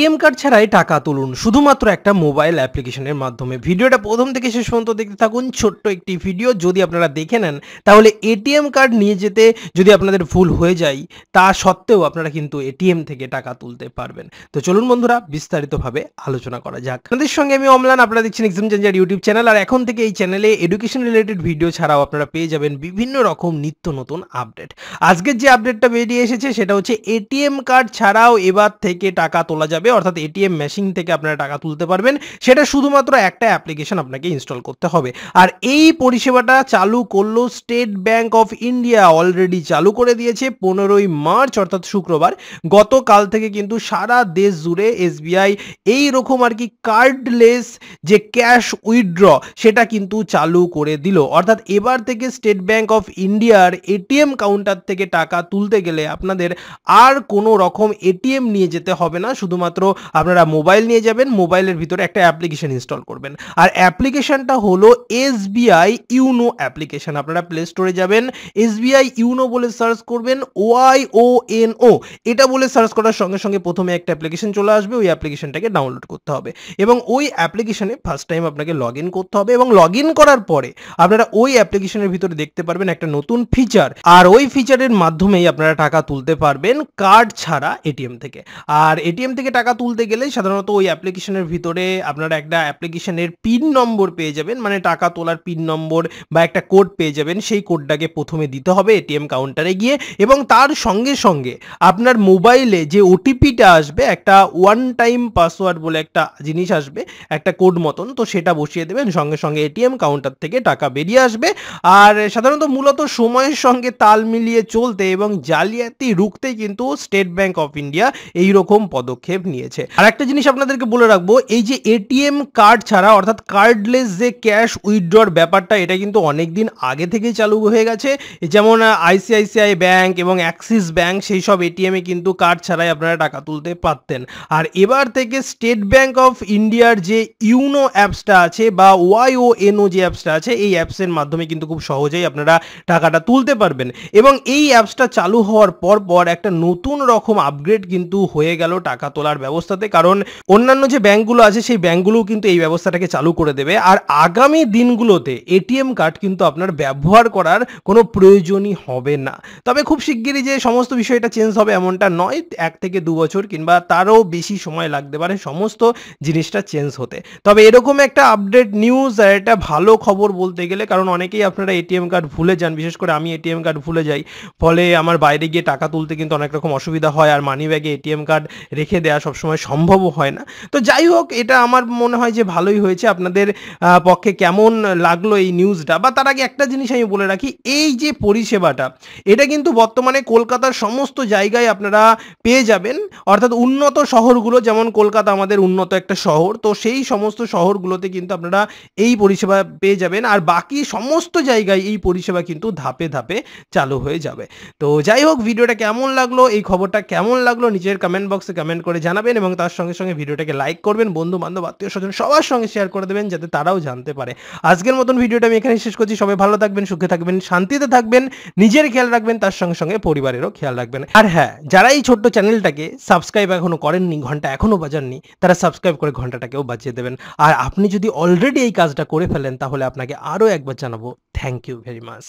ATM card ছাড়াই টাকা তুলুন শুধুমাত্র একটা মোবাইল অ্যাপ্লিকেশনের মাধ্যমে ভিডিওটা প্রথম থেকে শেষ পর্যন্ত দেখতে থাকুন ছোট্ট একটি ভিডিও যদি আপনারা দেখে নেন তাহলে এটিএম কার্ড নিয়ে যেতে যদি আপনাদের ভুল হয়ে যায় তা সত্ত্বেও আপনারা কিন্তু এটিএম থেকে টাকা তুলতে পারবেন তো চলুন বন্ধুরা বিস্তারিতভাবে আলোচনা করা যাক আপনাদের সঙ্গে আমি অমলান আপনারা দেখছেন এক্সাম চেঞ্জার ইউটিউব চ্যানেল আর এখন থেকে এই চ্যানেলে এডুকেশন রিলেটেড ভিডিও ছাড়াও আপনারা পেয়ে যাবেন বিভিন্ন রকম নিত্য নতুন আপডেট আজকের যে আপডেটটা বেরিয়ে এসেছে সেটা হচ্ছে এটিএম কার্ড ছাড়াও এবার থেকে টাকা তোলা যাবে অর্থাৎ এটিএম মেশিন থেকে আপনারা টাকা তুলতে পারবেন সেটা শুধুমাত্র একটা অ্যাপ্লিকেশন আপনাকে ইনস্টল করতে হবে আর এই পরিষেবাটা চালু করলো State Bank of India already চালু করে দিয়েছে পনেরোই মার্চ অর্থাৎ শুক্রবার গতকাল থেকে কিন্তু সারা দেশ জুড়ে এসবিআই এই রকম আর কি কার্ডলেস যে ক্যাশ উইথড্র সেটা কিন্তু চালু করে দিল অর্থাৎ এবার থেকে স্টেট ব্যাংক অফ ইন্ডিয়ার এটিএম কাউন্টার থেকে টাকা তুলতে গেলে আপনাদের আর কোনো রকম এটিএম নিয়ে যেতে হবে না শুধুমাত্র শুধুমাত্র আপনারা মোবাইল নিয়ে যাবেন মোবাইলের ভিতরে একটা অ্যাপ্লিকেশন ইনস্টল করবেন আর অ্যাপ্লিকেশনটা হলো এসবিআই ইউনো অ্যাপ্লিকেশন আপনারা প্লে স্টোরে যাবেন এসবিআই ইউনো বলে সার্চ করবেন ওয়াই ও এন ও এটা বলে সার্চ করার সঙ্গে সঙ্গে প্রথমে একটা অ্যাপ্লিকেশন চলে আসবে ওই অ্যাপ্লিকেশনটাকে ডাউনলোড করতে হবে এবং ওই অ্যাপ্লিকেশনে ফার্স্ট টাইম আপনাকে লগ করতে হবে এবং লগ করার পরে আপনারা ওই অ্যাপ্লিকেশনের ভিতরে দেখতে পারবেন একটা নতুন ফিচার আর ওই ফিচারের মাধ্যমেই আপনারা টাকা তুলতে পারবেন কার্ড ছাড়া এটিএম থেকে আর এটিএম থেকে টাকা তুলতে গেলে সাধারণত ওই অ্যাপ্লিকেশনের ভিতরে আপনারা একটা অ্যাপ্লিকেশনের পিন নম্বর পেয়ে যাবেন মানে টাকা তোলার পিন নম্বর বা একটা কোড পেয়ে যাবেন সেই কোডটাকে প্রথমে দিতে হবে এটিএম কাউন্টারে গিয়ে এবং তার সঙ্গে সঙ্গে আপনার মোবাইলে যে ওটিপিটা আসবে একটা ওয়ান টাইম পাসওয়ার্ড বলে একটা জিনিস আসবে একটা কোড মতন তো সেটা বসিয়ে দেবেন সঙ্গে সঙ্গে এটিএম কাউন্টার থেকে টাকা বেরিয়ে আসবে আর সাধারণত মূলত সময়ের সঙ্গে তাল মিলিয়ে চলতে এবং জালিয়াতি রুখতে কিন্তু স্টেট ব্যাঙ্ক অফ ইন্ডিয়া এইরকম পদক্ষেপ নিয়েছে আর একটা জিনিস আপনাদেরকে বলে রাখবো এই যে এটিএম কার্ড ছাড়া অর্থাৎ কার্ডলেস যে ক্যাশ উইথড্রর ব্যাপারটা এটা কিন্তু অনেক দিন আগে থেকেই চালু হয়ে গেছে যেমন আইসিআইসিআই ব্যাংক এবং অ্যাক্সিস ব্যাংক সেই সব এটিএমে কিন্তু কার্ড ছাড়াই আপনারা টাকা তুলতে পারতেন আর এবার থেকে স্টেট ব্যাংক অফ ইন্ডিয়ার যে ইউনো অ্যাপসটা আছে বা ও এনও যে অ্যাপসটা আছে এই অ্যাপসের মাধ্যমে কিন্তু খুব সহজেই আপনারা টাকাটা তুলতে পারবেন এবং এই অ্যাপসটা চালু হওয়ার পর পর একটা নতুন রকম আপগ্রেড কিন্তু হয়ে গেল টাকা তোলার ব্যবস্থাতে কারণ অন্যান্য যে ব্যাঙ্কগুলো আছে সেই ব্যাঙ্কগুলোও কিন্তু এই ব্যবস্থাটাকে চালু করে দেবে আর আগামী দিনগুলোতে এটিএম কার্ড কিন্তু আপনার ব্যবহার করার কোনো প্রয়োজনই হবে না তবে খুব শিগগিরই যে সমস্ত বিষয়টা চেঞ্জ হবে এমনটা নয় এক থেকে দু বছর কিংবা তারও বেশি সময় লাগতে পারে সমস্ত জিনিসটা চেঞ্জ হতে তবে এরকম একটা আপডেট নিউজ আর একটা ভালো খবর বলতে গেলে কারণ অনেকেই আপনারা এটিএম কার্ড ভুলে যান বিশেষ করে আমি এটিএম কার্ড ভুলে যাই ফলে আমার বাইরে গিয়ে টাকা তুলতে কিন্তু অনেক রকম অসুবিধা হয় আর মানি ব্যাগে এটিএম কার্ড রেখে দেওয়া সবসময় সম্ভবও হয় না তো যাই হোক এটা আমার মনে হয় যে ভালোই হয়েছে আপনাদের পক্ষে কেমন লাগলো এই নিউজটা বা তার আগে একটা জিনিস আমি বলে রাখি এই যে পরিষেবাটা এটা কিন্তু বর্তমানে কলকাতার সমস্ত জায়গায় আপনারা পেয়ে যাবেন অর্থাৎ উন্নত শহরগুলো যেমন কলকাতা আমাদের উন্নত একটা শহর তো সেই সমস্ত শহরগুলোতে কিন্তু আপনারা এই পরিষেবা পেয়ে যাবেন আর বাকি সমস্ত জায়গায় এই পরিষেবা কিন্তু ধাপে ধাপে চালু হয়ে যাবে তো যাই হোক ভিডিওটা কেমন লাগলো এই খবরটা কেমন লাগলো নিজের কমেন্ট বক্সে কমেন্ট করে জানাবেন জানাবেন এবং তার সঙ্গে সঙ্গে ভিডিওটাকে লাইক করবেন বন্ধু বান্ধব আত্মীয় স্বজন সবার সঙ্গে শেয়ার করে দেবেন যাতে তারাও জানতে পারে আজকের মতন ভিডিওটা আমি এখানে শেষ করছি সবাই ভালো থাকবেন সুখে থাকবেন শান্তিতে থাকবেন নিজের খেয়াল রাখবেন তার সঙ্গে সঙ্গে পরিবারেরও খেয়াল রাখবেন আর হ্যাঁ যারা এই ছোট্ট চ্যানেলটাকে সাবস্ক্রাইব এখনো করেননি ঘন্টা এখনো বাজাননি তারা সাবস্ক্রাইব করে ঘন্টাটাকেও বাজিয়ে দেবেন আর আপনি যদি অলরেডি এই কাজটা করে ফেলেন তাহলে আপনাকে আরও একবার জানাবো থ্যাংক ইউ ভেরি মাচ